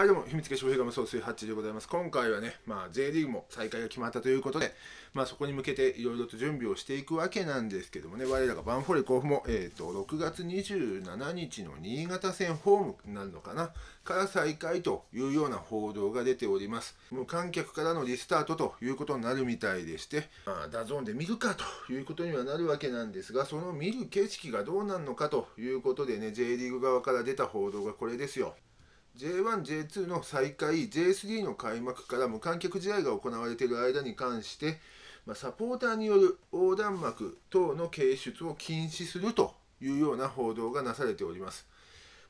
はいどうも、秘密結晶平亀総帥ハッチでございます。今回はね、まあ J リーグも再開が決まったということで、まあそこに向けていろいろと準備をしていくわけなんですけどもね、我らがバンフォレ甲府も、えっ、ー、と、6月27日の新潟戦ホームになるのかな、から再開というような報道が出ております。無観客からのリスタートということになるみたいでして、まあダゾーンで見るかということにはなるわけなんですが、その見る景色がどうなるのかということでね、J リーグ側から出た報道がこれですよ。J1J2 の再開 J3 の開幕から無観客試合が行われている間に関して、まあ、サポーターによる横断幕等の掲出を禁止するというような報道がなされております。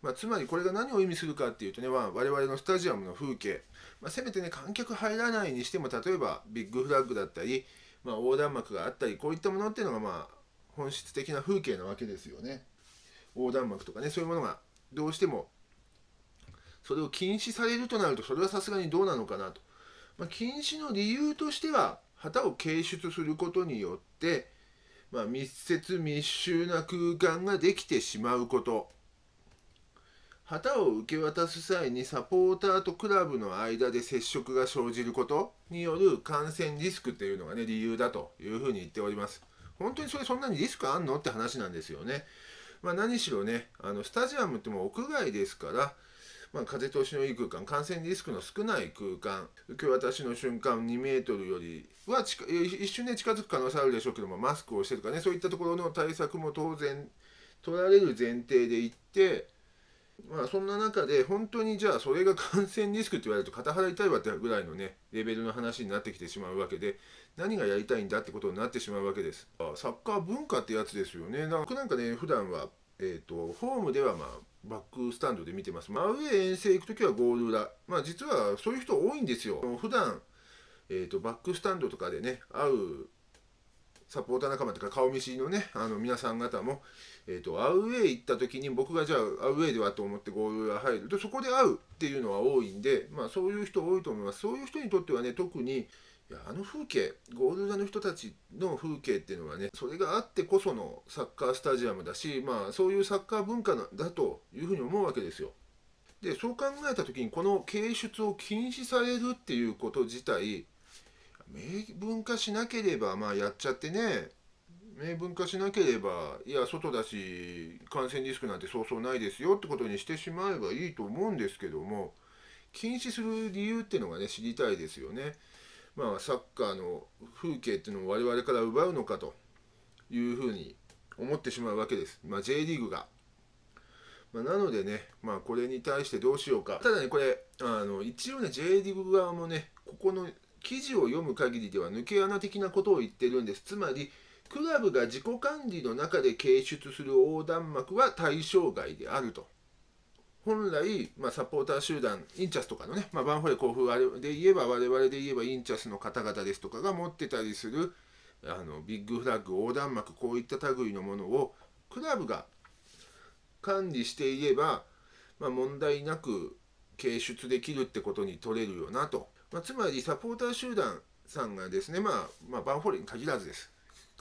まあ、つまりこれが何を意味するかっていうとね、まあ、我々のスタジアムの風景、まあ、せめてね、観客入らないにしても、例えばビッグフラッグだったり、ま横断幕があったり、こういったものっていうのが、まあ、本質的な風景なわけですよね。横断幕とかね、そういうものがどうしてもそれを禁止されるとなるとそれはさすがにどうなのかなと、まあ、禁止の理由としては旗を掲出することによって、まあ、密接密集な空間ができてしまうこと旗を受け渡す際にサポーターとクラブの間で接触が生じることによる感染リスクっていうのがね理由だというふうに言っております本当にそれそんなにリスクあんのって話なんですよねまあ何しろねあのスタジアムってもう屋外ですからまあ、風通しのいい空間感染リスクの少ない空間受け渡しの瞬間2メートルよりは一瞬で、近づく可能性あるでしょうけどもマスクをしてとかねそういったところの対策も当然取られる前提でいって。まあ、そんな中で本当にじゃあそれが 感染リスクって言われると片腹痛いわってぐらいのねレベルの話になってきてしまうわけで何がやりたいんだってことになってしまうわけですあサッカー文化ってやつですよねなんかね普段はえっ、ー、とホームではまあバックスタンドで見てます。真上遠征行く時はゴール裏。まあ実はそういう人多いんですよ。普段、えーと、バックスタンドとかでね、会うサポーター仲間とか顔見知りのね、あの皆さん方も、えーと、とアウェイ行った時に僕がじゃあアウェイではと思ってゴール裏入るとそこで会うっていうのは多いんで、まあそういう人多いと思います。そういう人にとってはね、特に、いやあの風景ゴールドの人たちの風景っていうのはねそれがあってこそのサッカースタジアムだしまあそういうサッカー文化だというふうに思うわけですよ。でそう考えた時にこの形出を禁止されるっていうこと自体明文化しなければまあやっちゃってね明文化しなければいや外だし感染リスクなんてそうそうないですよってことにしてしまえばいいと思うんですけども禁止する理由っていうのがね知りたいですよね。まあ、サッカーの風景っていうのを我々から奪うのかというふうに思ってしまうわけです、まあ、J リーグが。まあ、なのでね、まあ、これに対してどうしようか。ただね、これ、あの一応ね、J リーグ側もね、ここの記事を読む限りでは抜け穴的なことを言ってるんです。つまり、クラブが自己管理の中で掲出する横断幕は対象外であると。本来、まあ、サポーター集団インチャスとかのね、まあ、バンフォレ甲府あで言えば我々で言えばインチャスの方々ですとかが持ってたりするあのビッグフラッグ横断幕こういった類のものをクラブが管理していれば、まあ、問題なく掲出できるってことに取れるよなと、まあ、つまりサポーター集団さんがですね、まあ、まあバンフォレに限らずです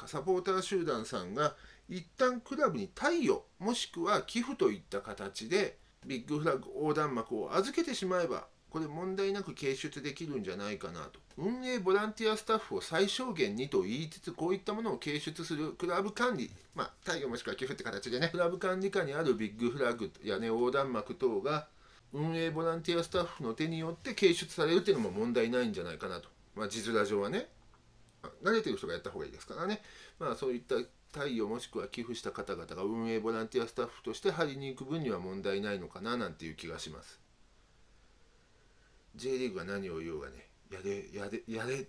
サポーター集団さんが一旦クラブに貸与もしくは寄付といった形でビッグフラッグ横断幕を預けてしまえばこれ問題なく形出できるんじゃないかなと運営ボランティアスタッフを最小限にと言いつつこういったものを掲出するクラブ管理まあ太陽もしくは寄付って形でねクラブ管理下にあるビッグフラッグやね横断幕等が運営ボランティアスタッフの手によって掲出されるっていうのも問題ないんじゃないかなとまあ字面上はね慣れてる人がやった方がいいですからねまあそういった貸与もしくは寄付した方々が運営ボランティアスタッフとして張りに行く分には問題ないのかななんていう気がします J リーグが何を言おうがねやれやれやれ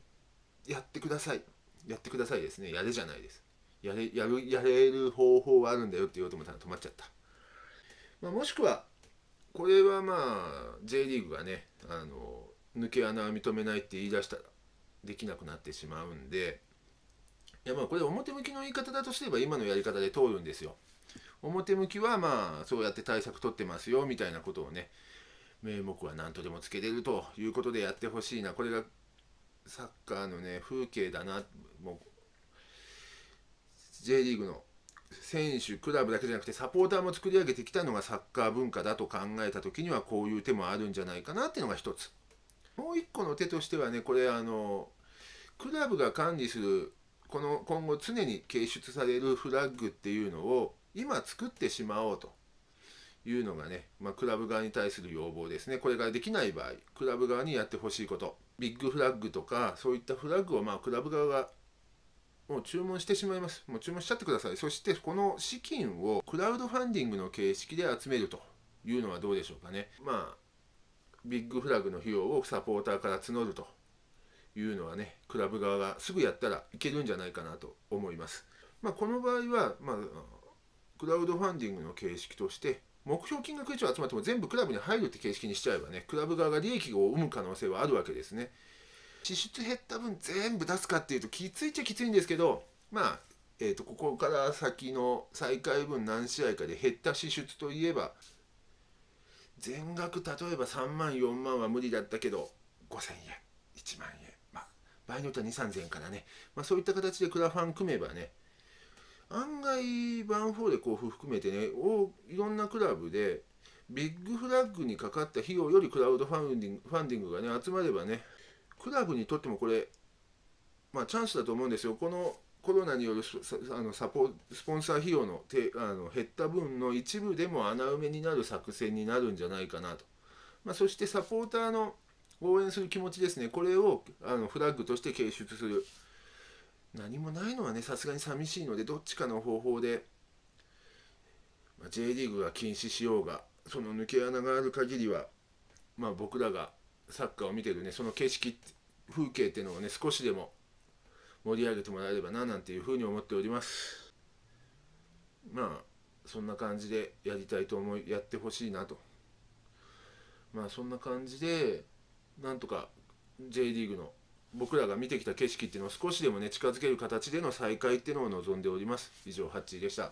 やってくださいやってくださいですねやれじゃないですやれやるやれる方法はあるんだよって言おうと思ったら止まっちゃった、まあ、もしくはこれはまあ J リーグがねあの抜け穴は認めないって言い出したらできなくなってしまうんでいやまあこれ表向きの言い方だとすれば今のやり方で通るんですよ。表向きはまあそうやって対策取ってますよみたいなことをね名目は何とでもつけれるということでやってほしいなこれがサッカーのね風景だなもう J リーグの選手クラブだけじゃなくてサポーターも作り上げてきたのがサッカー文化だと考えた時にはこういう手もあるんじゃないかなっていうのが一つもう一個の手としてはねこれあのクラブが管理するこの今後常に掲出されるフラッグっていうのを今作ってしまおうというのがね、まあ、クラブ側に対する要望ですね。これができない場合、クラブ側にやってほしいこと、ビッグフラッグとか、そういったフラッグをまあクラブ側がもう注文してしまいます。もう注文しちゃってください。そして、この資金をクラウドファンディングの形式で集めるというのはどうでしょうかね。まあ、ビッグフラッグの費用をサポーターから募るというのはねクラブ側がすぐやったらいけるんじゃないかなと思います。まあ、この場合は、まあ、クラウドファンディングの形式として目標金額以上集まっても全部クラブに入るって形式にしちゃえばねクラブ側が利益を生む可能性はあるわけですね。支出減った分全部出すかっていうときついっちゃきついんですけどまあえーと、ここから先の再開分何試合かで減った支出といえば全額例えば3万4万は無理だったけど5000円1万円場合によっては2、3000円からね、まあ、そういった形でクラファン組めばね、案外、バンフォーレ交付含めてね、おいろんなクラブで、ビッグフラッグにかかった費用よりクラウドファンディングファンディングがね、集まればね、クラブにとってもこれ、まあ、チャンスだと思うんですよ。このコロナによるあのサポスポンサー費用のてあの減った分の一部でも穴埋めになる作戦になるんじゃないかなと、まあ、そしてサポーターの応援する気持ちですねこれをあのフラッグとして掲出する何もないのはねさすがに寂しいのでどっちかの方法で、まあ、J リーグが禁止しようがその抜け穴がある限りは、まあ、僕らがサッカーを見てるねその景色風景っていうのをね少しでも盛り上げてもらえればななんていうふうに思っておりますまあそんな感じでやりたいと思いやってほしいなとまあそんな感じでなんとか J リーグの僕らが見てきた景色っていうのを少しでもね近づける形での再会っていうのを望んでおります以上ハッチーでした